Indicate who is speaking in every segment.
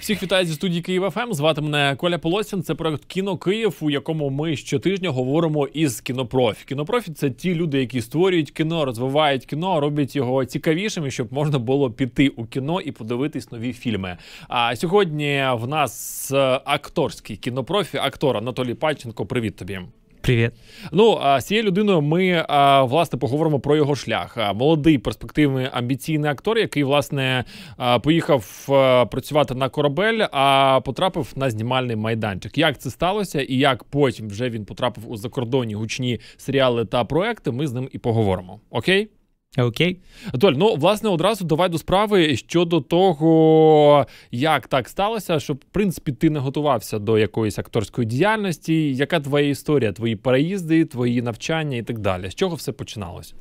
Speaker 1: Всіх вітаю зі студії Київ ФМ. Ем. Звати мене Коля Полосін. Це проект Кіно Київ, у якому ми щотижня говоримо із кінопрофі. Кінопрофі це ті люди, які створюють кіно, розвивають кіно, роблять його цікавішим, щоб можна було піти у кіно і подивитись нові фільми. А сьогодні в нас е, акторський кінопрофі, актор Анатолій Пальченко. Привіт тобі. Привіт. Ну а з цією людиною ми власне поговоримо про його шлях. Молодий перспективний амбіційний актор, який власне поїхав працювати на корабель, а потрапив на знімальний майданчик. Як це сталося, і як потім вже він потрапив у закордонні гучні серіали та проекти? Ми з ним і поговоримо. Окей. Окей, Толь, ну власне одразу давай до справи щодо того, як так сталося, щоб в принципі ти не готувався до якоїсь акторської діяльності. Яка твоя історія, твої переїзди, твої навчання і так далі? З чого все починалось?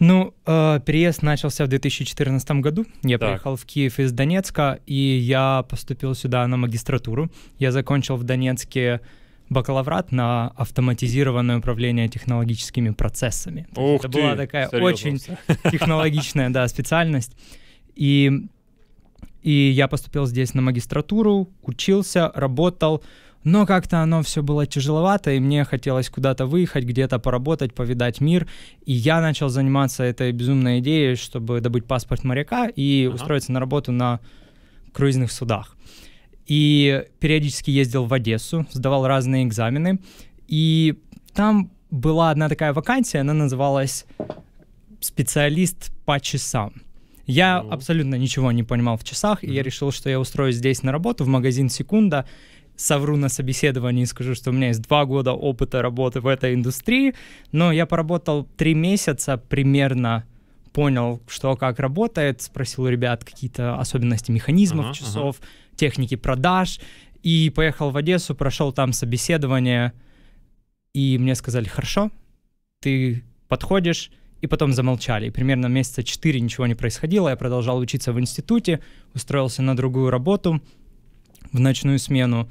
Speaker 2: Ну, э, е, переезд начался в 2014 году. Я так. приехал в Киев из Донецка, и я поступил сюда на магистратуру. Я закончил в Донецке бакалаврат на автоматизированное управление технологическими процессами. Ух это ты, была такая серьезно? очень технологичная да, специальность. И, и я поступил здесь на магистратуру, учился, работал, но как-то оно все было тяжеловато, и мне хотелось куда-то выехать, где-то поработать, повидать мир. И я начал заниматься этой безумной идеей, чтобы добыть паспорт моряка и ага. устроиться на работу на круизных судах и периодически ездил в Одессу, сдавал разные экзамены, и там была одна такая вакансия, она называлась специалист по часам. Я mm-hmm. абсолютно ничего не понимал в часах, mm-hmm. и я решил, что я устроюсь здесь на работу, в магазин «Секунда», совру на собеседовании и скажу, что у меня есть два года опыта работы в этой индустрии, но я поработал три месяца примерно, понял, что как работает, спросил у ребят какие-то особенности механизмов uh-huh, часов, uh-huh техники продаж, и поехал в Одессу, прошел там собеседование, и мне сказали, хорошо, ты подходишь, и потом замолчали. И примерно месяца четыре ничего не происходило, я продолжал учиться в институте, устроился на другую работу в ночную смену,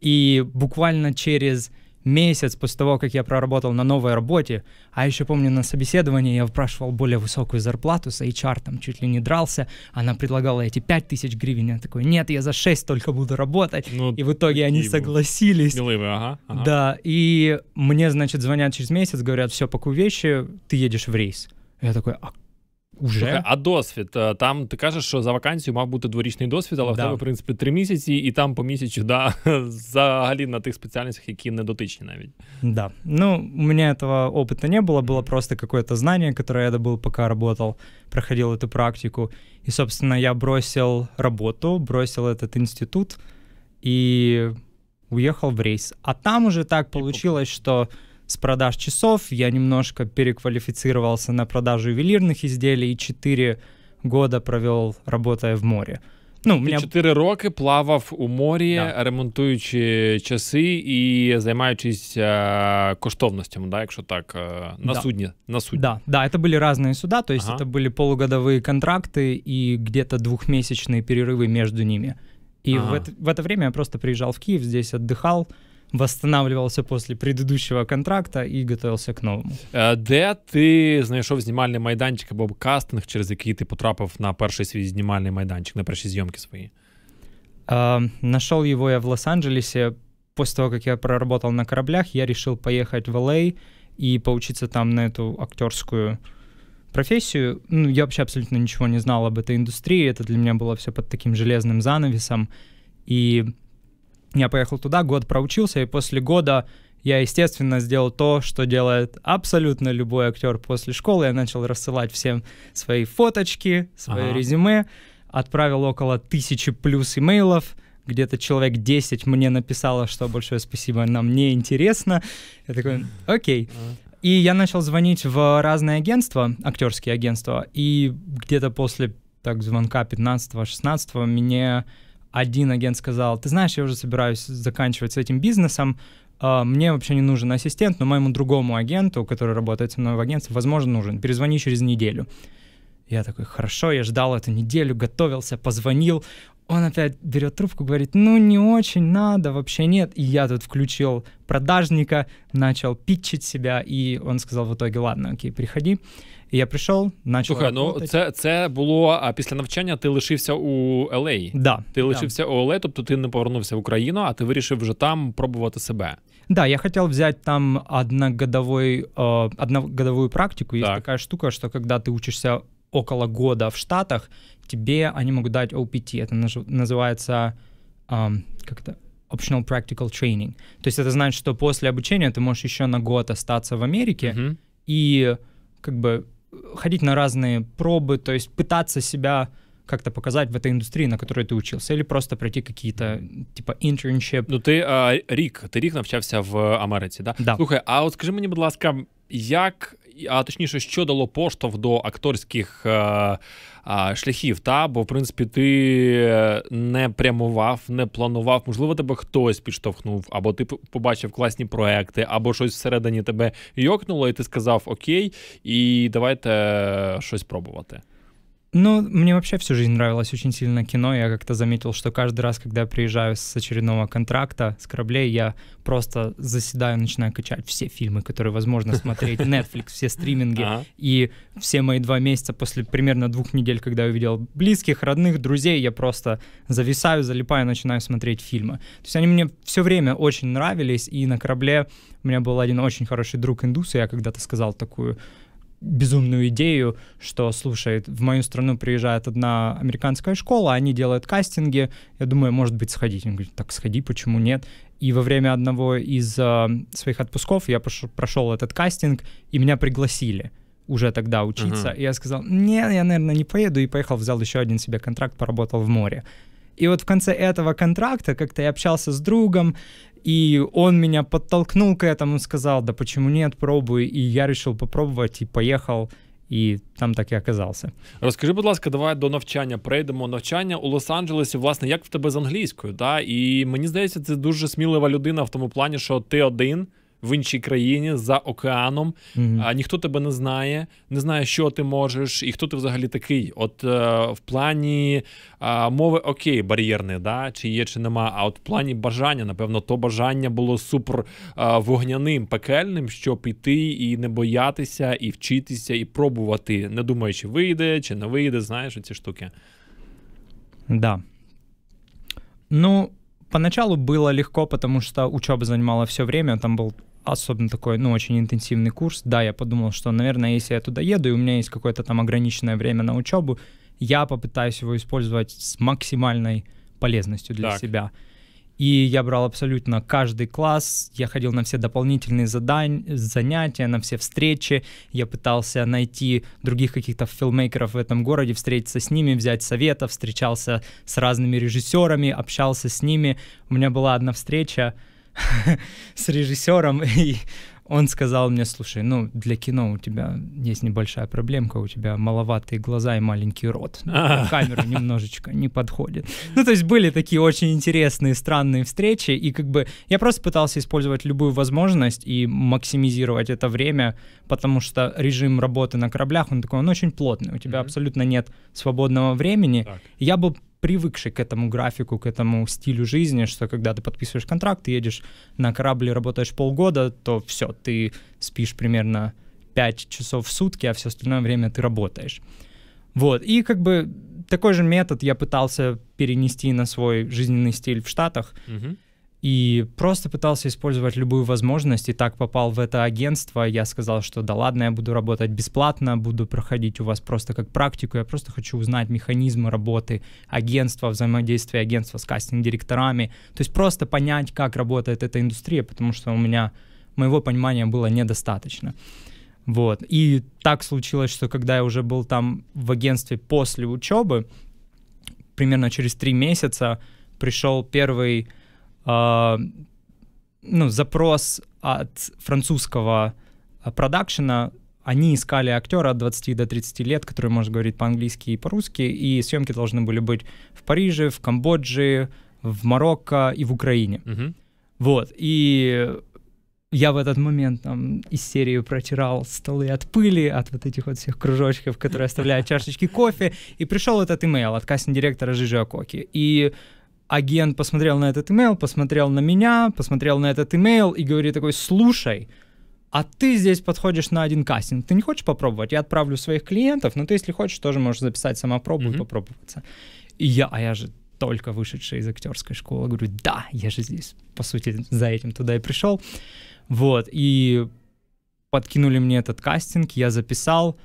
Speaker 2: и буквально через месяц после того, как я проработал на новой работе, а еще помню на собеседовании я спрашивал более высокую зарплату с HR, там чуть ли не дрался, она предлагала эти 5000 гривен, я такой, нет, я за 6 только буду работать, ну, и в итоге они согласились. Милые, ага, ага. Да, и мне, значит, звонят через месяц, говорят, все, пакуй вещи, ты едешь в рейс. Я такой, а уже?
Speaker 1: а досвід? Э, там ти кажеш, що за вакансію мав бути дворічний досвід, але да. в тебе, в принципі, три місяці, і там по місяцю, да, взагалі на тих спеціальностях, які не дотичні навіть.
Speaker 2: Да. Ну, у меня этого опыта не было, было просто какое-то знание, которое я добыл, пока работал, проходил эту практику. И, собственно, я бросил работу, бросил этот институт и уехал в рейс. А там уже так получилось, что с продаж часов, я немножко переквалифицировался на продажу ювелирных изделий и 4 года провел, работая в море.
Speaker 1: Ну, Ти мене... 4 роки плавав у морі, да. ремонтуючи часи і займаючись э, коштовностями, да, якщо так, э, на да. судне. На судне. Да,
Speaker 2: да, это были разные суда, то есть ага. это были полугодовые контракты и где-то двухмесячные перерывы между ними. И ага. в, это, в это время я просто приезжал в Киев, здесь отдыхал, восстанавливался после предыдущего контракта и готовился к
Speaker 1: новому. Э, Де ти знайшов знімальний майданчик або кастинг, через який ти потрапив на перший свій знімальний майданчик, на перші зйомки свої? Нашел его я в
Speaker 2: Лос-Анджелесе. После того, как я проработал на кораблях, я решил поехать в Л.А. и поучиться там на эту актерскую профессию. Ну, я вообще абсолютно ничего не знал об этой индустрии. Это для меня было все под таким железным занавесом. И я поехал туда, год проучился, и после года я, естественно, сделал то, что делает абсолютно любой актер после школы. Я начал рассылать всем свои фоточки, свои ага. резюме, отправил около тысячи плюс имейлов. Где-то человек 10 мне написало, что большое спасибо, нам не интересно. Я такой, окей. И я начал звонить в разные агентства, актерские агентства, и где-то после так звонка 15-16 мне один агент сказал, ты знаешь, я уже собираюсь заканчивать с этим бизнесом, а, мне вообще не нужен ассистент, но моему другому агенту, который работает со мной в агентстве, возможно, нужен. Перезвони через неделю. Я такой, хорошо, я ждал эту неделю, готовился, позвонил. Он опять берет трубку, говорит, ну не очень надо, вообще нет. И я тут включил продажника, начал питчить себя, и он сказал в итоге, ладно, окей, приходи. І я прийшов, почав. Слухай, ну
Speaker 1: це це було. А після навчання ти лишився у LA. А? Да, Ти лишився да. у LA, а, тобто ти не повернувся в Україну, а ти вирішив вже там пробувати себе.
Speaker 2: Да, я хотел взять там одногодовой, э, одногодовую практику. Есть так. такая штука, что когда ты учишься около года в Штатах, тебе они могут дать OPT. Это называется э, как это? Optional Practical Training. То есть это значит, что после обучения ты можешь еще на год остаться в Америке угу. и как бы ходить на разные пробы, то есть пытаться себя как-то показать в этой индустрии, на которой ты учился, или просто пройти какие-то, типа, internship.
Speaker 1: Ну, ты а, рік, ти рік навчався в Америці, да? Да. Слухай, а вот скажи мне, будь ласка, як а точніше, що дало поштовх до акторських а, е, а, шляхів? Та бо в принципі ти не прямував, не планував. Можливо, тебе хтось підштовхнув, або ти побачив класні проекти, або щось всередині тебе йокнуло, і ти сказав Окей, і давайте щось пробувати.
Speaker 2: Ну, мне вообще всю жизнь нравилось очень сильно кино. Я как-то заметил, что каждый раз, когда я приезжаю с очередного контракта, с кораблей, я просто заседаю, начинаю качать все фильмы, которые возможно смотреть, Netflix, все стриминги. Ага. И все мои два месяца после примерно двух недель, когда я увидел близких, родных, друзей, я просто зависаю, залипаю, начинаю смотреть фильмы. То есть они мне все время очень нравились, и на корабле у меня был один очень хороший друг индус, и я когда-то сказал такую безумную идею, что, слушай, в мою страну приезжает одна американская школа, они делают кастинги, я думаю, может быть, сходить. Он говорит, так сходи, почему нет? И во время одного из э, своих отпусков я пош- прошел этот кастинг, и меня пригласили уже тогда учиться. Uh-huh. И я сказал, не, я, наверное, не поеду, и поехал, взял еще один себе контракт, поработал в море. И вот в конце этого контракта как-то я общался с другом, И он меня подтолкнул к этому, сказал, да почему нет, пробуй. И я решил попробовать и поехал. І там так і оказався.
Speaker 1: Розкажи, будь ласка, давай до навчання прийдемо. Навчання у Лос-Анджелесі, власне, як в тебе з англійською? Да? І мені здається, це дуже смілива людина в тому плані, що ти один в іншій країні за океаном. Mm-hmm. А ніхто тебе не знає, не знає, що ти можеш, і хто ти взагалі такий. От е, в плані е, мови окей, бар'єрний, да, чи є, чи нема. А от в плані бажання, напевно, то бажання було супер е, вогняним, пекельним, щоб іти і не боятися, і вчитися, і пробувати, не думаючи, вийде чи не вийде, знаєш оці штуки.
Speaker 2: Да. Ну, поначалу было легко, потому что учеба занимала все время, там был особенно такой, ну, очень интенсивный курс. Да, я подумал, что, наверное, если я туда еду, и у меня есть какое-то там ограниченное время на учебу, я попытаюсь его использовать с максимальной полезностью для так. себя. И я брал абсолютно каждый класс, я ходил на все дополнительные задань, занятия, на все встречи, я пытался найти других каких-то филмейкеров в этом городе, встретиться с ними, взять советов, встречался с разными режиссерами, общался с ними. У меня была одна встреча, с режиссером, и он сказал мне, слушай, ну, для кино у тебя есть небольшая проблемка, у тебя маловатые глаза и маленький рот. Ну, а. камера немножечко не подходит. Ну, то есть были такие очень интересные, странные встречи, и как бы я просто пытался использовать любую возможность и максимизировать это время, потому что режим работы на кораблях, он такой, он очень плотный, у тебя абсолютно нет свободного времени. Я был привыкший к этому графику, к этому стилю жизни, что когда ты подписываешь контракт, ты едешь на корабле, работаешь полгода, то все, ты спишь примерно 5 часов в сутки, а все остальное время ты работаешь. Вот, и как бы такой же метод я пытался перенести на свой жизненный стиль в Штатах. Mm-hmm и просто пытался использовать любую возможность, и так попал в это агентство. Я сказал, что да ладно, я буду работать бесплатно, буду проходить у вас просто как практику, я просто хочу узнать механизмы работы агентства, взаимодействия агентства с кастинг-директорами, то есть просто понять, как работает эта индустрия, потому что у меня моего понимания было недостаточно. Вот. И так случилось, что когда я уже был там в агентстве после учебы, примерно через три месяца пришел первый а, ну, запрос от французского а, продакшена они искали актера от 20 до 30 лет, который может говорить по-английски и по-русски, и съемки должны были быть в Париже, в Камбодже, в Марокко и в Украине. Угу. mm Вот, и я в этот момент там из серии протирал столы от пыли, от вот этих вот всех кружочков, которые оставляют чашечки кофе, и пришел этот имейл от кастинг-директора Жижи Акоки, и агент посмотрел на этот имейл, посмотрел на меня, посмотрел на этот имейл и говорит такой, слушай, а ты здесь подходишь на один кастинг, ты не хочешь попробовать? Я отправлю своих клиентов, но ты, если хочешь, тоже можешь записать самопробу mm-hmm. и попробоваться. И я, а я же только вышедший из актерской школы, говорю, да, я же здесь, по сути, за этим туда и пришел. Вот, и подкинули мне этот кастинг, я записал,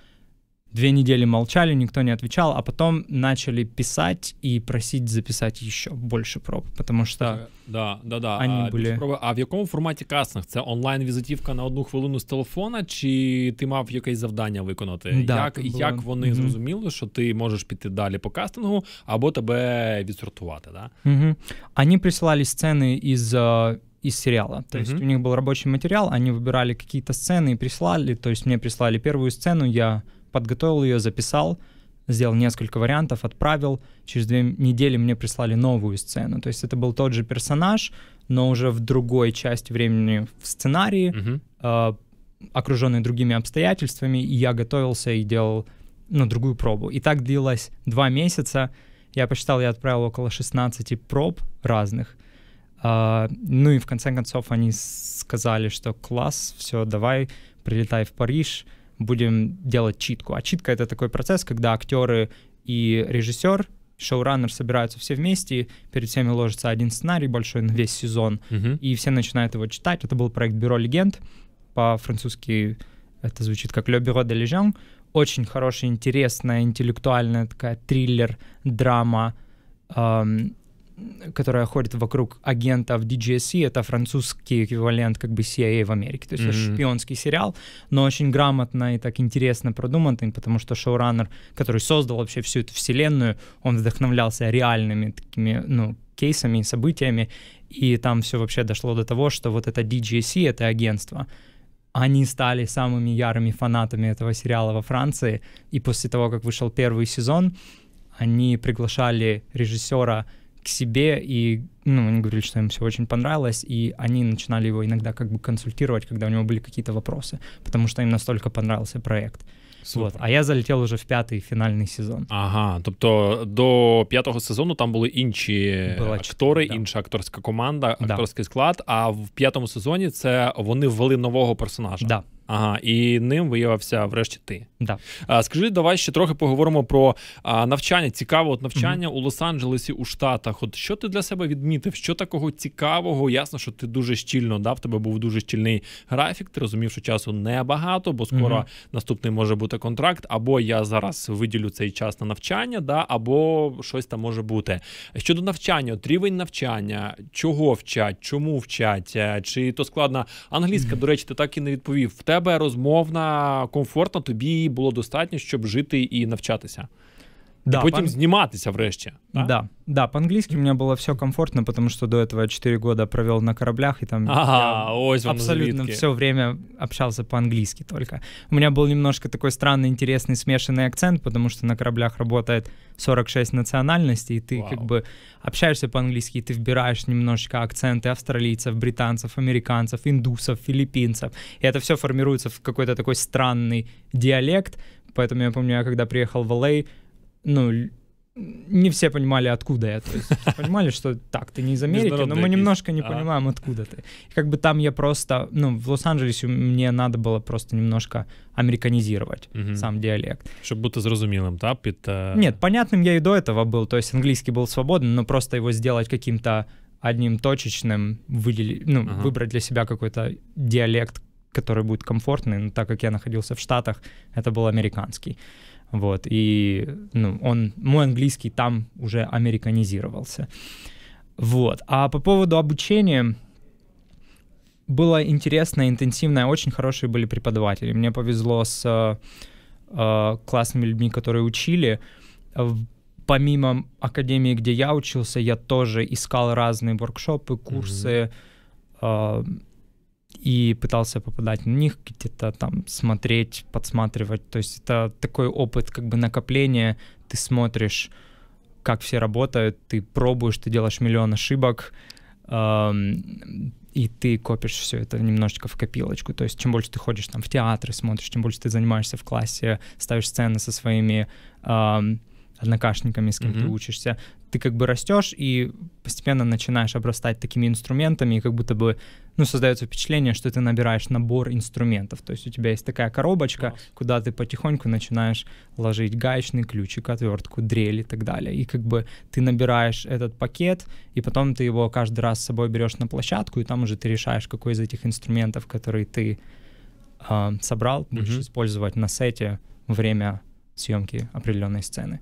Speaker 2: Две недели молчали, никто не отвечал, а потом начали писать и просить записать еще больше проб, потому что э,
Speaker 1: да, да, да. Они а, були... проби. А в каком формате кастинг? Это онлайн визитивка на одну хвилину с телефона, чи ты мав якесь завдання виконати? Да, Як було... як вони mm-hmm. зрозуміли, що ти можеш піти далі по кастингу, або тебе відсортувати? Да?
Speaker 2: Угу. Они присылали сцени из а, из сериала. То mm-hmm. есть у них был рабочий материал, они выбирали какие-то сцены и прислали. То есть мне прислали первую сцену, я подготовил ее, записал, сделал несколько вариантов, отправил. Через две недели мне прислали новую сцену. То есть это был тот же персонаж, но уже в другой части времени в сценарии, угу. э, а, окруженный другими обстоятельствами, и я готовился и делал ну, другую пробу. И так длилось два месяца. Я посчитал, я отправил около 16 проб разных. Uh, ну и в конце концов они сказали, что класс, все, давай, прилетай в Париж. Uh, будем делать читку. А читка — это такой процесс, когда актеры и режиссер шоураннер собираются все вместе, перед всеми ложится один сценарий большой на весь сезон, uh и все начинают его читать. Это был проект «Бюро легенд», по-французски это звучит как «Le Bureau de Legend». Очень хорошая, интересная, интеллектуальная такая триллер, драма, эм, которая ходит вокруг агентов DGSE, это французский эквивалент как бы CIA в Америке. То есть mm-hmm. это шпионский сериал, но очень грамотно и так интересно продуманный, потому что шоураннер, который создал вообще всю эту вселенную, он вдохновлялся реальными такими, ну, кейсами, и событиями, и там все вообще дошло до того, что вот это DGSE, это агентство, они стали самыми ярыми фанатами этого сериала во Франции, и после того, как вышел первый сезон, они приглашали режиссера к себе, и ну, они говорили, что им все очень понравилось, и они начинали его иногда как бы консультировать, когда у него были какие-то вопросы, потому что им настолько понравился проект. Супер. Вот. А я залетел уже в пятый финальный сезон.
Speaker 1: Ага, тобто до п'ятого сезону там були інші Була актори, да. інша акторська команда, акторський да. склад. А в п'ятому сезоні це вони ввели нового персонажа. Да. Ага, і ним виявився врешті ти. Да. А, Скажи, давай ще трохи поговоримо про а, навчання. Цікаво, от навчання mm-hmm. у Лос-Анджелесі у Штатах. От що ти для себе відмітив? Що такого цікавого? Ясно, що ти дуже щільно дав. Тебе був дуже щільний графік. Ти розумів, що часу небагато, бо скоро mm-hmm. наступний може бути контракт. Або я зараз виділю цей час на навчання, да, або щось там може бути. Щодо навчання, от рівень навчання, чого вчать, чому вчать, е, чи то складна англійська, mm-hmm. до речі, ти так і не відповів. В тебе розмовна комфортна, тобі було достатньо, щоб жити і навчатися. Да, і потім пан... зніматися врешті.
Speaker 2: Да, да, по-англійськи мені було все комфортно, тому що до этого 4 года провел на кораблях, и там ага, ось абсолютно все время общался по-английски только. У меня был немножко такой странный, интересный, смешанный акцент, потому что на кораблях работает 46 национальностей, и ты Вау. как бы общаешься по-английски, и ты вбираешь немножечко акценты австралийцев, британцев, американцев, индусов, филиппинцев. И это все формируется в какой-то такой странный диалект. Поэтому я помню, я когда приехал в Лей, LA, а, ну, не все понимали, откуда я. То есть понимали, что так, ты не из Америки, но мы немножко не понимаем, откуда ты. И как бы там я просто, ну, в Лос-Анджелесе мне надо было просто немножко американизировать сам диалект. Чтобы будто зразумелым, да, это... Нет, понятным я и до этого был, то есть английский был свободен, но просто его сделать каким-то одним точечным, выделить, ну, ага. выбрать для себя какой-то диалект, который будет комфортный, но так как я находился в Штатах, это был американский. Вот, и ну, он, мой английский там уже американизировался. Вот. А по поводу обучения, было интересно, интенсивно, очень хорошие были преподаватели. Мне повезло с э, классными людьми, которые учили. Помимо академии, где я учился, я тоже искал разные воркшопы, курсы. Mm-hmm. Э, и пытался попадать на них, где-то там смотреть, подсматривать. То есть это такой опыт как бы накопления. Ты смотришь, как все работают, ты пробуешь, ты делаешь миллион ошибок, эм, и ты копишь все это немножечко в копилочку. То есть чем больше ты ходишь там в театры, смотришь, чем больше ты занимаешься в классе, ставишь сцены со своими эм, однокашниками, с кем mm-hmm. ты учишься, ты как бы растешь и постепенно начинаешь обрастать такими инструментами, и как будто бы ну, создается впечатление, что ты набираешь набор инструментов. То есть у тебя есть такая коробочка, Класс. куда ты потихоньку начинаешь ложить гаечный ключик, отвертку, дрель и так далее. И как бы ты набираешь этот пакет, и потом ты его каждый раз с собой берешь на площадку, и там уже ты решаешь, какой из этих инструментов, которые ты э, собрал, будешь
Speaker 1: mm-hmm. использовать на сете время
Speaker 2: съемки определенной сцены.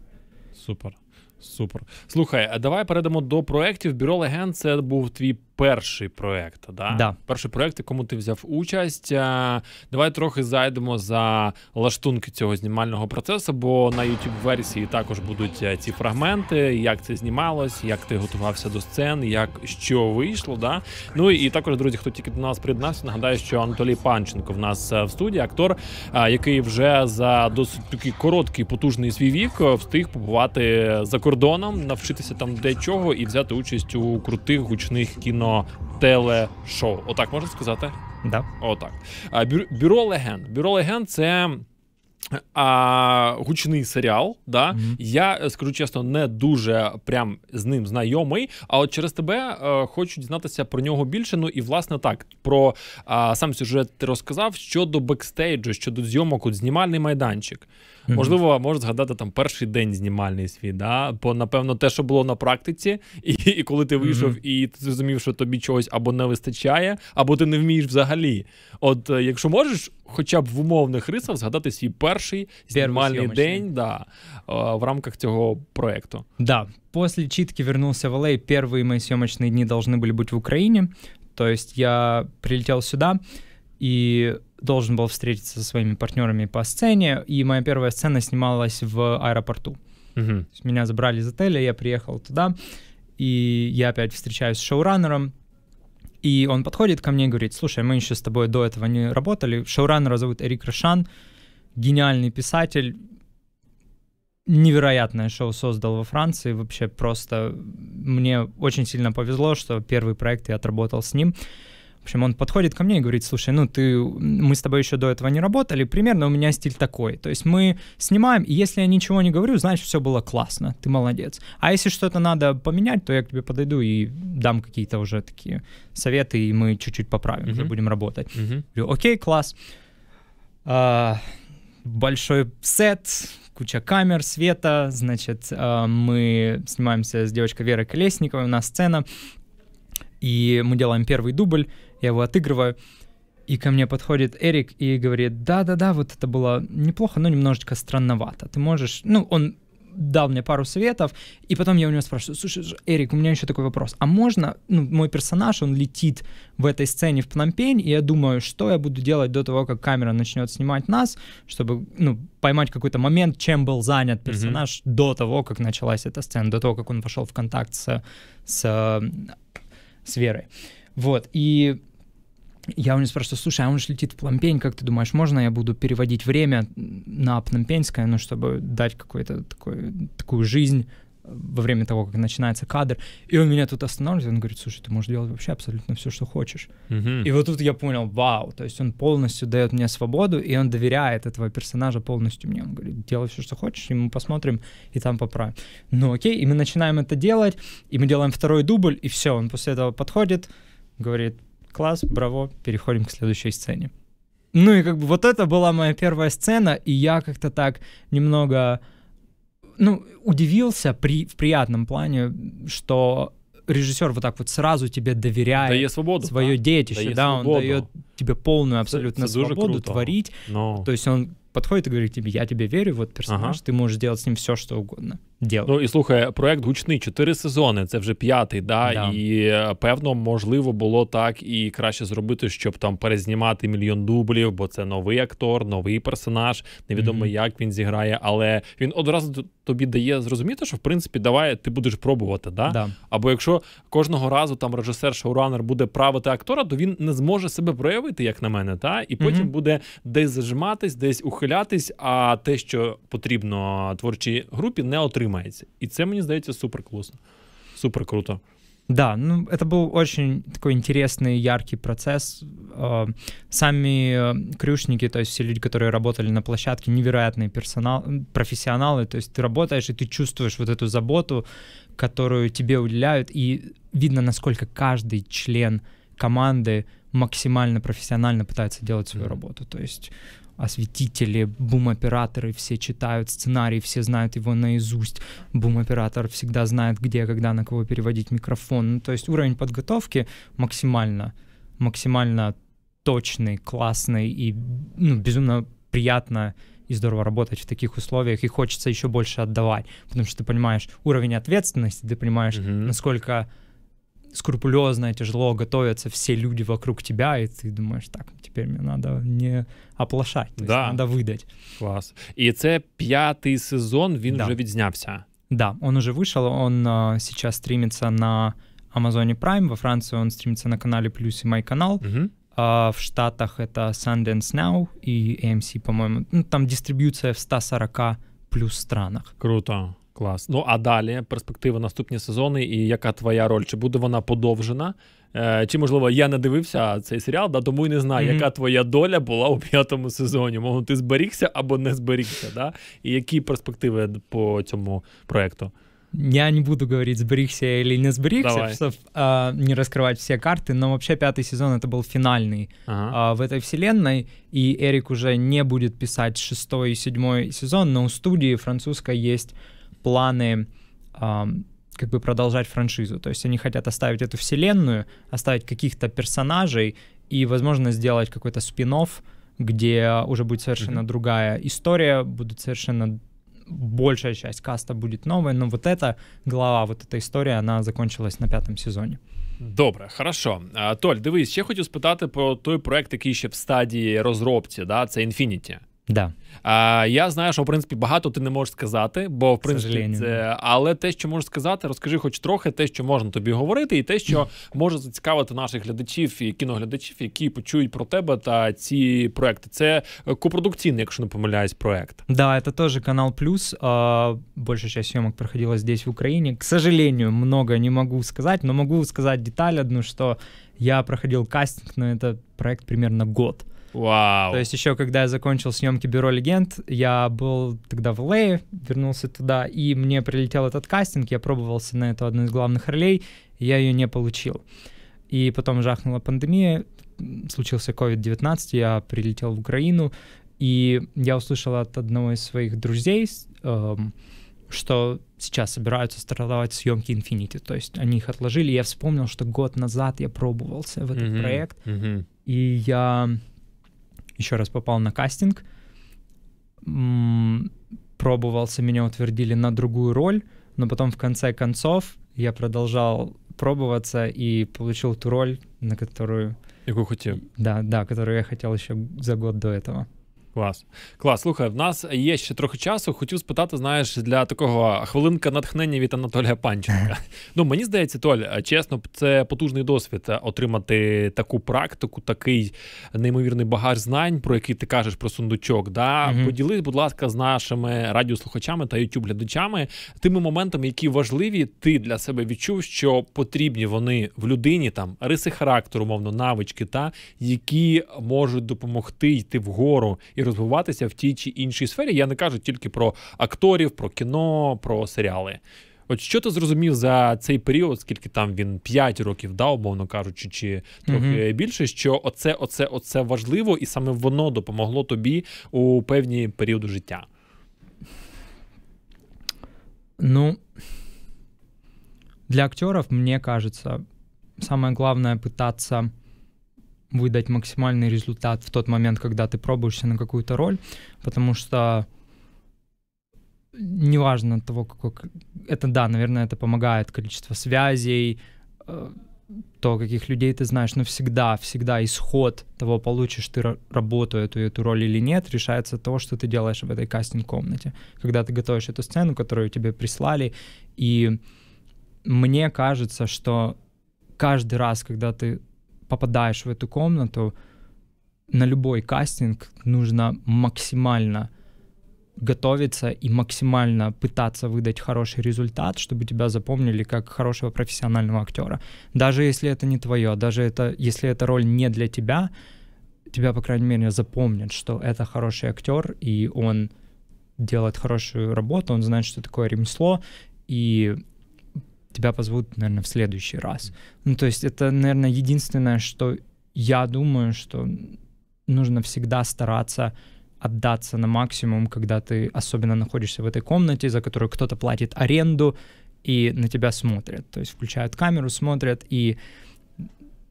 Speaker 1: Супер. Супер. Слухай, а давай перейдемо до проєктів. Бюро легенд це був твій перший проект. Да? да? Перший проект, якому ти взяв участь. Е, давай трохи зайдемо за лаштунки цього знімального процесу, бо на youtube версії також будуть е, ці фрагменти, як це знімалось, як ти готувався до сцен, як що вийшло. Да? Ну і також, друзі, хто тільки до нас приєднався, нагадаю, що Анатолій Панченко в нас е, в студії, актор, який вже за досить такий короткий, потужний свій вік встиг побувати за кордоном, навчитися там дечого і взяти участь у крутих гучних кіно. фактично телешоу. Отак можна сказати? Да. Отак. А бюро легенд. Бюро легенд це. а, Гучний серіал, да mm -hmm. я е, скажу чесно, не дуже прям з ним знайомий. А от через тебе е, хочу дізнатися про нього більше. Ну і власне так про е, сам сюжет ти розказав щодо бекстейджу, щодо зйомок, от знімальний майданчик. Mm -hmm. Можливо, можеш згадати там перший день знімальний свій, да? бо напевно те, що було на практиці, і і коли ти вийшов, mm -hmm. і ти зрозумів, що тобі чогось або не вистачає, або ти не вмієш взагалі. От е, якщо можеш, хоча б в умовних рисах згадати свій перший перший знімальний день да, в рамках цього проекту.
Speaker 2: Да, после читки вернулся в LA, а, первые мои съемочные дни должны были быть в Украине. То есть я прилетел сюда и должен был встретиться со своими партнерами по сцене. И моя первая сцена снималась в аэропорту. Угу. Меня забрали из отеля, я приехал туда, и я опять встречаюсь с шоураннером. И он подходит ко мне и говорит, слушай, мы еще с тобой до этого не работали. Шоураннера зовут Эрик Рошан, гениальный писатель, невероятное шоу создал во Франции. Вообще просто мне очень сильно повезло, что первый проект я отработал с ним. В общем, он подходит ко мне и говорит, слушай, ну ты, мы с тобой еще до этого не работали, примерно у меня стиль такой. То есть мы снимаем, и если я ничего не говорю, значит, все было классно, ты молодец. А если что-то надо поменять, то я к тебе подойду и дам какие-то уже такие советы, и мы чуть-чуть поправим, uh-huh. уже будем работать. Uh-huh. Говорю, окей, класс. А, большой сет, куча камер, света, значит, э, мы снимаемся с девочкой Верой Колесниковой, у нас сцена, и мы делаем первый дубль, я его отыгрываю, и ко мне подходит Эрик и говорит, да-да-да, вот это было неплохо, но немножечко странновато. Ты можешь... Ну, он дал мне пару советов, и потом я у него спрашиваю, слушай, Эрик, у меня еще такой вопрос, а можно, ну, мой персонаж, он летит в этой сцене в Пномпень, и я думаю, что я буду делать до того, как камера начнет снимать нас, чтобы, ну, поймать какой-то момент, чем был занят персонаж mm-hmm. до того, как началась эта сцена, до того, как он вошел в контакт с, с, с Верой. Вот, и я у него спрашиваю, слушай, а он же летит в Плампень, как ты думаешь, можно я буду переводить время на пномпенское, ну, чтобы дать какую-то такую жизнь э, во время того, как начинается кадр, и он меня тут останавливает, он говорит, слушай, ты можешь делать вообще абсолютно все, что хочешь. Mm-hmm. И вот тут я понял, вау, то есть он полностью дает мне свободу, и он доверяет этого персонажа полностью мне. Он говорит, делай все, что хочешь, и мы посмотрим, и там поправим. Ну окей, и мы начинаем это делать, и мы делаем второй дубль, и все, он после этого подходит, говорит, класс, браво, переходим к следующей сцене. Ну и как бы вот это была моя первая сцена, и я как-то так немного, ну, удивился при, в приятном плане, что режиссер вот так вот сразу тебе доверяет да свободу, свое да. детище, да, да он дает тебе полную абсолютно это, это свободу творить. Но... То есть он подходит и говорит тебе, я тебе верю, вот персонаж, ага. ты можешь делать с ним все, что угодно. діл.
Speaker 1: Ну і слухай, проект гучний чотири сезони. Це вже п'ятий. Да? да і е, певно, можливо, було так і краще зробити, щоб там перезнімати мільйон дублів, бо це новий актор, новий персонаж. Невідомо mm-hmm. як він зіграє, але він одразу тобі дає зрозуміти, що в принципі давай ти будеш пробувати. Да? да. Або якщо кожного разу там режисер шоуранер буде правити актора, то він не зможе себе проявити, як на мене, та і потім mm-hmm. буде десь зажиматись, десь ухилятись. А те, що потрібно творчій групі, не отримати. займається. І це мені здається супер класно, супер круто. Да, ну это был очень такой
Speaker 2: интересный, яркий процесс. А, сами э, крюшники, то есть все люди, которые работали на площадке, невероятные персонал, профессионалы, то есть ты работаешь и ты чувствуешь вот эту заботу, которую тебе уделяют, и видно, насколько каждый член команды максимально профессионально пытается делать свою работу. То есть осветители, бум-операторы все читают сценарий, все знают его наизусть. Бум-оператор всегда знает, где, когда, на кого переводить микрофон. Ну, то есть уровень подготовки максимально, максимально точный, классный и ну, безумно приятно и здорово работать в таких условиях, и хочется еще больше отдавать, потому что ты понимаешь уровень ответственности, ты понимаешь, mm-hmm. насколько скрупулезно и тяжело готовятся все люди вокруг тебя, и ты думаешь, так, теперь мне надо не оплошать, да. Есть, надо выдать
Speaker 1: Клас. и это пятый сезон, он да. вже відзнявся.
Speaker 2: Да, он уже вышел, он а, сейчас стримится на амазоне Prime, во Франции он стримится на канале Плюс и Мой канал. Угу. А в Штатах это Sundance Now и AMC, по-моему. Ну, там дистрибьюция в 140 плюс странах. Круто. Клас.
Speaker 1: Ну а далі перспектива наступні сезони, і яка твоя роль? Чи буде вона подовжена? Е, Чи можливо я не дивився цей серіал, да, тому і не знаю, mm-hmm. яка твоя доля була у п'ятому сезоні. Мого ти зберігся або не зберігся, да? І які перспективи по цьому проекту?
Speaker 2: Я не буду говорить, зберігся или не зберігся. Давай. чтобы а, не розкривати всі карти, но вообще п'ятий сезон це був фінальний ага. а, в этой вселенной, и Эрик уже не будет писать шестой и седьмой сезон, но у студії французской есть планы как бы продолжать франшизу. То есть они хотят оставить эту вселенную, оставить каких-то персонажей и, возможно, сделать какой-то спин где уже будет совершенно mm-hmm. другая история, будет совершенно большая часть каста будет новая, но вот эта глава, вот эта история, она закончилась на пятом сезоне.
Speaker 1: Добре, хорошо. А, Толь, дивись, ще хотів спитати про той проект, який ще в стадії розробці, да? це Infinity. Да. А, Я знаю, що в принципі багато ти не можеш сказати, бо в принципі, це... але те, що можеш сказати, розкажи, хоч трохи те, що можна тобі говорити, і те, що може зацікавити наших глядачів і кіноглядачів, які почують про тебе та ці проекти. Це е, копродукційний, якщо не помиляюсь, проект.
Speaker 2: Да, це теж канал Плюс. більша часть съемок проходила здесь в Україні. К сожалению, много не можу сказати, але можу сказати деталь одну, что я проходив кастинг на этот проект примерно год. Вау. То есть еще когда я закончил съемки «Бюро легенд», я был тогда в Лее, а, вернулся туда, и мне прилетел этот кастинг, я пробовался на эту одну из главных ролей, я ее не получил. И потом жахнула пандемия, случился COVID-19, я прилетел в Украину, и я услышал от одного из своих друзей, эм, что сейчас собираются стартовать съемки Infinity. То есть они их отложили. Я вспомнил, что год назад я пробовался в этот mm-hmm. проект. Mm-hmm. И я еще раз попал на кастинг, пробовался, меня утвердили на другую роль, но потом в конце концов я продолжал пробоваться и получил ту роль, на которую... Какую хотел. Да, да, которую я хотел еще за год до этого.
Speaker 1: Клас, клас. Слухай, в нас є ще трохи часу. Хотів спитати, знаєш, для такого хвилинка натхнення від Анатолія Панченка. Ну мені здається, Толь, чесно, це потужний досвід е, отримати таку практику, такий неймовірний багаж знань, про який ти кажеш про сундучок. Да? Поділись, будь ласка, з нашими радіослухачами та ютуб-глядачами тими моментами, які важливі, ти для себе відчув, що потрібні вони в людині, там риси характеру, мовно, навички, та які можуть допомогти йти вгору. І розвиватися в тій чи іншій сфері. Я не кажу тільки про акторів, про кіно, про серіали. От що ти зрозумів за цей період, скільки там він 5 років, дав, умовно кажучи, чи трохи mm більше, що оце, оце, оце важливо, і саме воно допомогло тобі у певні періоди життя?
Speaker 2: Ну, для актеров, мені кажеться, найголовніше питатися. выдать максимальный результат в тот момент, когда ты пробуешься на какую-то роль, потому что неважно того, какой... Это да, наверное, это помогает, количество связей, э, то, каких людей ты знаешь, но всегда, всегда исход того, получишь ты работу эту, эту роль или нет, решается от того, что ты делаешь в этой кастинг-комнате, когда ты готовишь эту сцену, которую тебе прислали, и мне кажется, что каждый раз, когда ты попадаешь в эту комнату, на любой кастинг нужно максимально готовиться и максимально пытаться выдать хороший результат, чтобы тебя запомнили как хорошего профессионального актера. Даже если это не твое, даже это, если эта роль не для тебя, тебя, по крайней мере, запомнят, что это хороший актер, и он делает хорошую работу, он знает, что такое ремесло, и тебя позовут, наверное, в следующий раз. Ну, то есть это, наверное, единственное, что я думаю, что нужно всегда стараться отдаться на максимум, когда ты особенно находишься в этой комнате, за которую кто-то платит аренду и на тебя смотрят. То есть включают камеру, смотрят, и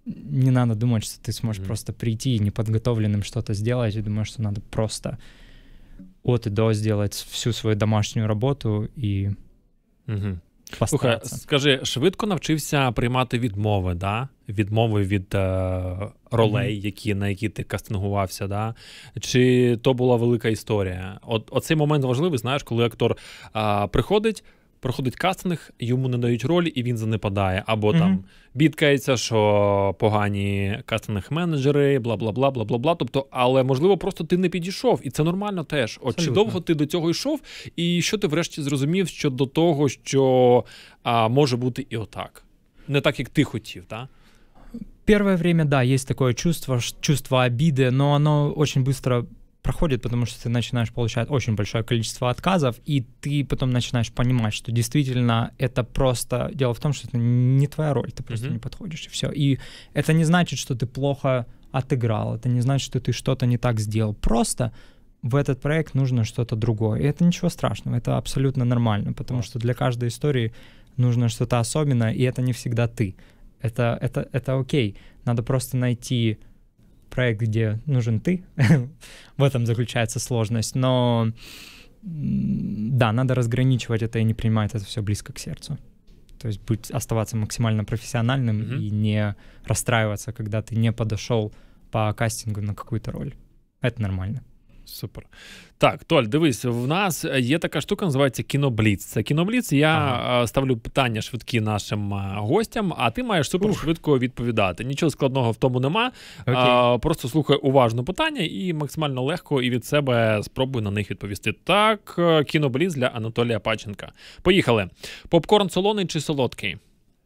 Speaker 2: не надо думать, что ты сможешь mm-hmm. просто прийти и неподготовленным что-то сделать, и думаешь, что надо просто от и до сделать всю свою домашнюю работу и... Mm-hmm.
Speaker 1: Слухай, Скажи, швидко навчився приймати відмови, да? відмови від е, ролей, які, на які ти кастингувався, да? чи то була велика історія? От Оцей момент важливий, знаєш, коли актор е, приходить проходить кастинг, йому не дають ролі, і він занепадає. Або mm-hmm. там бідкається, що погані кастинг-менеджери, бла бла бла бла бла бла. Тобто, але можливо, просто ти не підійшов, і це нормально теж. От чи довго ти до цього йшов, і що ти врешті зрозумів щодо того, що а, може бути і отак, не так як ти хотів, так?
Speaker 2: Перше время, да, є таке чувство, чувство обіди, але воно очень швидко. проходит, потому что ты начинаешь получать очень большое количество отказов, и ты потом начинаешь понимать, что действительно это просто дело в том, что это не твоя роль, ты просто mm-hmm. не подходишь, и все. И это не значит, что ты плохо отыграл, это не значит, что ты что-то не так сделал. Просто в этот проект нужно что-то другое. И это ничего страшного, это абсолютно нормально, потому что для каждой истории нужно что-то особенное, и это не всегда ты. Это, это, это окей. Надо просто найти проект, где нужен ты. В этом заключается сложность. Но да, надо разграничивать это и не принимать это все близко к сердцу. То есть быть, оставаться максимально профессиональным mm-hmm. и не расстраиваться, когда ты не подошел по кастингу на какую-то роль. Это нормально.
Speaker 1: Супер. Так, Толь, дивись, в нас є така штука, називається кінобліц. Це кінобліц. Я ага. Е, ставлю питання швидкі нашим е, гостям, а ти маєш супер швидко відповідати. Нічого складного в тому нема. А, е, Просто слухай уважно питання і максимально легко і від себе спробуй на них відповісти. Так, кінобліц для Анатолія Паченка. Поїхали. Попкорн солоний чи солодкий?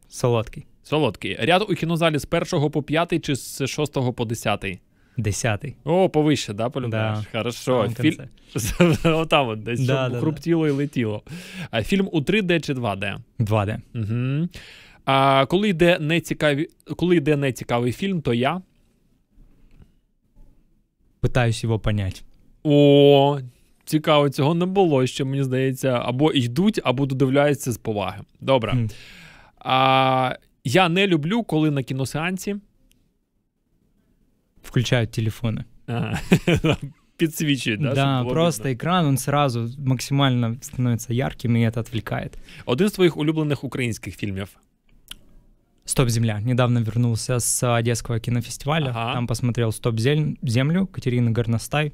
Speaker 1: Солодкий. Солодкий. Ряд у кінозалі з першого по п'ятий чи з шостого по десятий? Десятий. О, повище, да, полюбляєш? Хорошо. Отам от десь да, да, хруптіло і летіло. фільм у 3D чи 2D?
Speaker 2: 2D.
Speaker 1: А коли йде нецікаві... коли йде нецікавий фільм, то я.
Speaker 2: Питаюсь його понять.
Speaker 1: О, цікаво, цього не було що мені здається, або йдуть, або додивляються з поваги. Добре. Mm. А, Я не люблю, коли на кіносеансі.
Speaker 2: включают телефоны. А,
Speaker 1: да, да просто
Speaker 2: екран він сразу максимально становится ярким і это отвлекает.
Speaker 1: Один з твоїх улюблених українських фільмів.
Speaker 2: Стоп земля. Недавно вернулся с Одесского кинофестиваля. Ага. Там посмотрел Стоп Зель землю Катерина Горностай.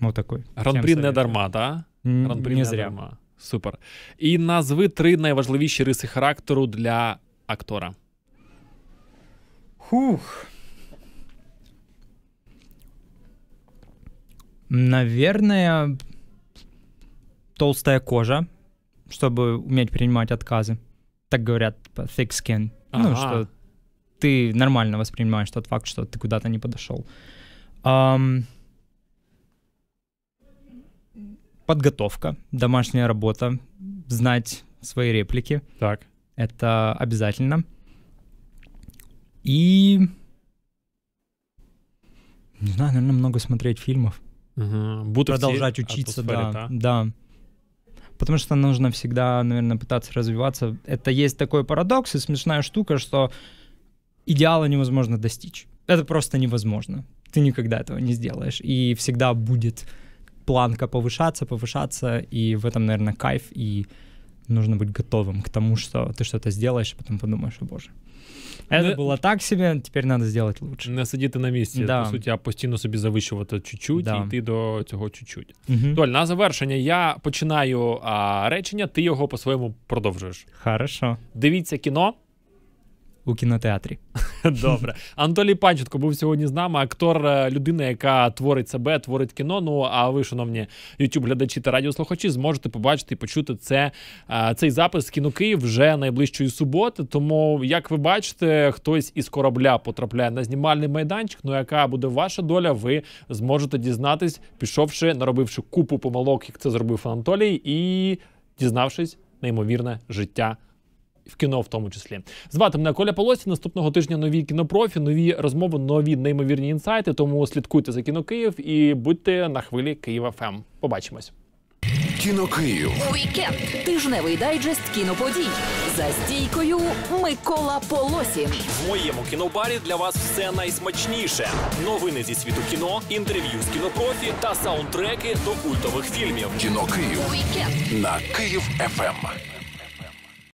Speaker 2: Вот такой. Гран-при не
Speaker 1: дарма, да? Гран-при не зря. Дарма. Супер. І назви три найважливіші риси характеру для актора. Хух.
Speaker 2: Наверное, толстая кожа, чтобы уметь принимать отказы. Так говорят, типа, thick skin. Ну, ага. Ну, что ты нормально воспринимаешь тот факт, что ты куда-то не подошел. Um, подготовка, домашняя работа, знать свои реплики. Так. Это обязательно. И... Не знаю, наверное, много смотреть фильмов. Угу. Буду продолжать учиться, да, да, Потому что нужно всегда, наверное, пытаться развиваться. Это есть такой парадокс и смешная штука, что идеала невозможно достичь. Это просто невозможно. Ты никогда этого не сделаешь. И всегда будет планка повышаться, повышаться, и в этом, наверное, кайф, и нужно быть готовым к тому, что ты что-то сделаешь, а потом подумаешь, о боже, Это не... Ну,
Speaker 1: було так себе, тепер треба зробити лучше. Не сидіти на місці, да. по суті, а постійно собі завищувати чуть-чуть да. і йти до цього чуть-чуть. Угу. Толь, на завершення я починаю а, речення, ти його по-своєму продовжуєш. Хорошо. Дивіться кіно
Speaker 2: у кінотеатрі. Добре.
Speaker 1: Антолій Панченко був сьогодні з нами. Актор, е, людина, яка творить себе, творить кіно. Ну а ви, шановні ютуб-глядачі та радіослухачі, зможете побачити і почути це, е, цей запис з вже найближчої суботи. Тому, як ви бачите, хтось із корабля потрапляє на знімальний майданчик. Ну, яка буде ваша доля, ви зможете дізнатись, пішовши, наробивши купу помилок, як це зробив Антолій, і дізнавшись неймовірне життя в кіно, в тому числі. Звати мене Коля Полосі. Наступного тижня нові кінопрофі, нові розмови, нові неймовірні інсайти. Тому слідкуйте за кіно Київ і будьте на хвилі Києва ФМ. Ем. Побачимось. Кіно Київ. Уікенд. Тижневий дайджест кіноподій. За стійкою Микола Полосін. В моєму кінобарі для вас все найсмачніше. Новини зі світу кіно, інтерв'ю з кінопрофі та саундтреки до культових фільмів. Кіно Київ. Уікенд. На Київ ФМ.